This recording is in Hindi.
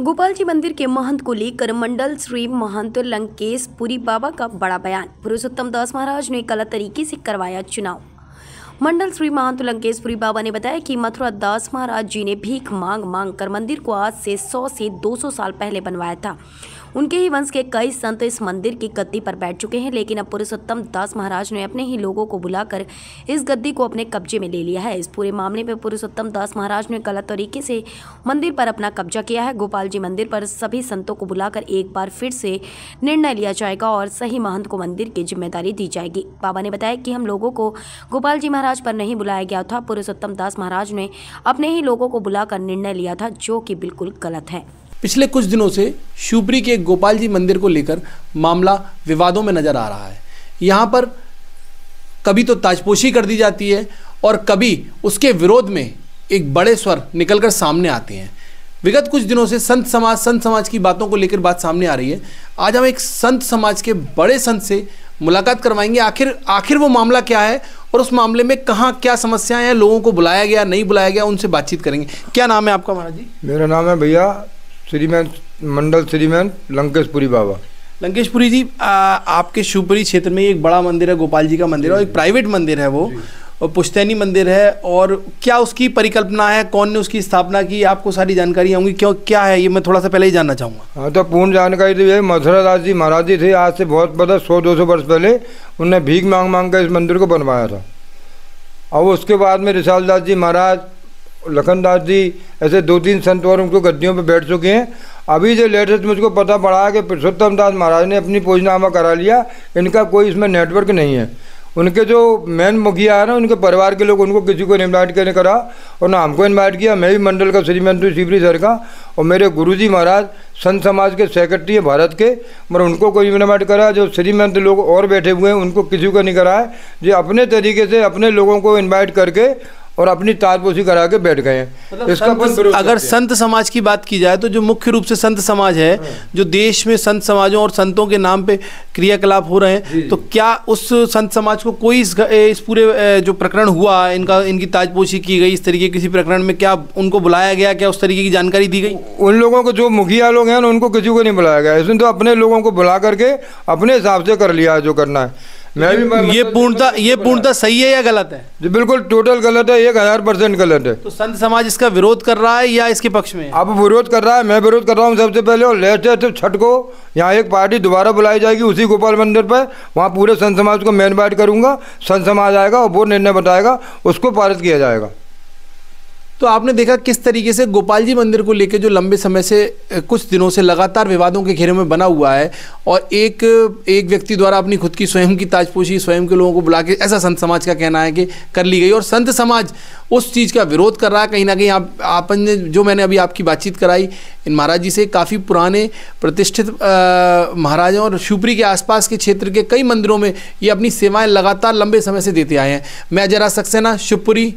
गोपाल जी मंदिर के महंत को लेकर मंडल श्री महंत लंकेश पुरी बाबा का बड़ा बयान पुरुषोत्तम दास महाराज ने गलत तरीके से करवाया चुनाव मंडल श्री महंत लंकेश पुरी बाबा ने बताया कि मथुरा दास महाराज जी ने भीख मांग मांग कर मंदिर को आज से 100 से 200 साल पहले बनवाया था उनके ही वंश के कई संत इस मंदिर की गद्दी पर बैठ चुके हैं लेकिन अब पुरुषोत्तम दास महाराज ने अपने ही लोगों को बुलाकर इस गद्दी को अपने कब्जे में ले लिया है इस पूरे मामले में पुरुषोत्तम दास महाराज ने गलत तरीके से मंदिर पर अपना कब्जा किया है गोपाल जी मंदिर पर सभी संतों को बुलाकर एक बार फिर से निर्णय लिया जाएगा और सही महंत को मंदिर की जिम्मेदारी दी जाएगी बाबा ने बताया कि हम लोगों को गोपाल जी महाराज पर नहीं बुलाया गया था पुरुषोत्तम दास महाराज ने अपने ही लोगों को बुलाकर निर्णय लिया था जो कि बिल्कुल गलत है पिछले कुछ दिनों से शिवपुरी के गोपाल जी मंदिर को लेकर मामला विवादों में नज़र आ रहा है यहाँ पर कभी तो ताजपोशी कर दी जाती है और कभी उसके विरोध में एक बड़े स्वर निकल कर सामने आते हैं विगत कुछ दिनों से संत समाज संत समाज की बातों को लेकर बात सामने आ रही है आज हम एक संत समाज के बड़े संत से मुलाकात करवाएंगे आखिर आखिर वो मामला क्या है और उस मामले में कहाँ क्या समस्याएं हैं लोगों को बुलाया गया नहीं बुलाया गया उनसे बातचीत करेंगे क्या नाम है आपका महाराज जी मेरा नाम है भैया श्रीमान मंडल श्रीमान लंकेशपुरी बाबा लंकेशपुरी जी आ, आपके शिवपुरी क्षेत्र में एक बड़ा मंदिर है गोपाल जी का मंदिर और एक प्राइवेट मंदिर है वो और पुश्तैनी मंदिर है और क्या उसकी परिकल्पना है कौन ने उसकी स्थापना की आपको सारी जानकारी होंगी क्यों क्या है ये मैं थोड़ा सा पहले ही जानना चाहूँगा हाँ तो पूर्ण जानकारी तो यही मथुरा दास जी महाराज जी थे आज से बहुत पता सौ दो सौ वर्ष पहले उनने भीख मांग मांग कर इस मंदिर को बनवाया था और उसके बाद में रिसाल दास जी महाराज लखनदास जी ऐसे दो तीन संत और उनको गद्दियों पर बैठ चुके हैं अभी जो लेटेस्ट मुझको पता पड़ा कि पुरुषोत्तम दास महाराज ने अपनी पोजनामा करा लिया इनका कोई इसमें नेटवर्क नहीं है उनके जो मेन मुखिया है ना उनके परिवार के लोग उनको किसी को इन्वाइट करने करा और ना हमको इन्वाइट किया मैं भी मंडल का श्रीमंतु शिवरी सर का और मेरे गुरुजी महाराज संत समाज के सेक्रेटरी है भारत के मगर उनको कोई इन्वाइट करा जो श्रीमंत लोग और बैठे हुए हैं उनको किसी को नहीं कराए जो अपने तरीके से अपने लोगों को इन्वाइट करके और अपनी ताजपोशी करा के बैठ गए हैं मतलब इसका संत, अगर संत समाज की बात की जाए तो जो मुख्य रूप से संत समाज है हाँ। जो देश में संत समाजों और संतों के नाम पे क्रियाकलाप हो रहे हैं तो क्या उस संत समाज को कोई इस, इस पूरे जो प्रकरण हुआ इनका इनकी ताजपोशी की गई इस तरीके किसी प्रकरण में क्या उनको बुलाया गया क्या उस तरीके की जानकारी दी गई उन लोगों को जो मुखिया लोग हैं उनको किसी को नहीं बुलाया गया इसमें तो अपने लोगों को बुला करके अपने हिसाब से कर लिया जो करना है मैं भी मैं ये मतलब पूर्णता ये पूर्णता सही है या गलत है जी बिल्कुल टोटल गलत है एक हजार परसेंट गलत है तो संत समाज इसका विरोध कर रहा है या इसके पक्ष में अब विरोध कर रहा है मैं विरोध कर रहा हूँ सबसे पहले और लेते तो छठ को यहाँ एक पार्टी दोबारा बुलाई जाएगी उसी गोपाल मंदिर पर वहाँ पूरे संत समाज को मैं इन्वाइट करूंगा संत समाज आएगा और वो निर्णय बताएगा उसको पारित किया जाएगा तो आपने देखा किस तरीके से गोपाल जी मंदिर को लेकर जो लंबे समय से कुछ दिनों से लगातार विवादों के घेरे में बना हुआ है और एक एक व्यक्ति द्वारा अपनी खुद की स्वयं की ताजपोशी स्वयं के लोगों को बुला के ऐसा संत समाज का कहना है कि कर ली गई और संत समाज उस चीज़ का विरोध कर रहा है कहीं ना कहीं आप आपन जो मैंने अभी आपकी बातचीत कराई इन महाराज जी से काफ़ी पुराने प्रतिष्ठित महाराजों और शिवपुरी के आसपास के क्षेत्र के कई मंदिरों में ये अपनी सेवाएँ लगातार लंबे समय से देते आए हैं मैं जरा सक्सेना शिवपुरी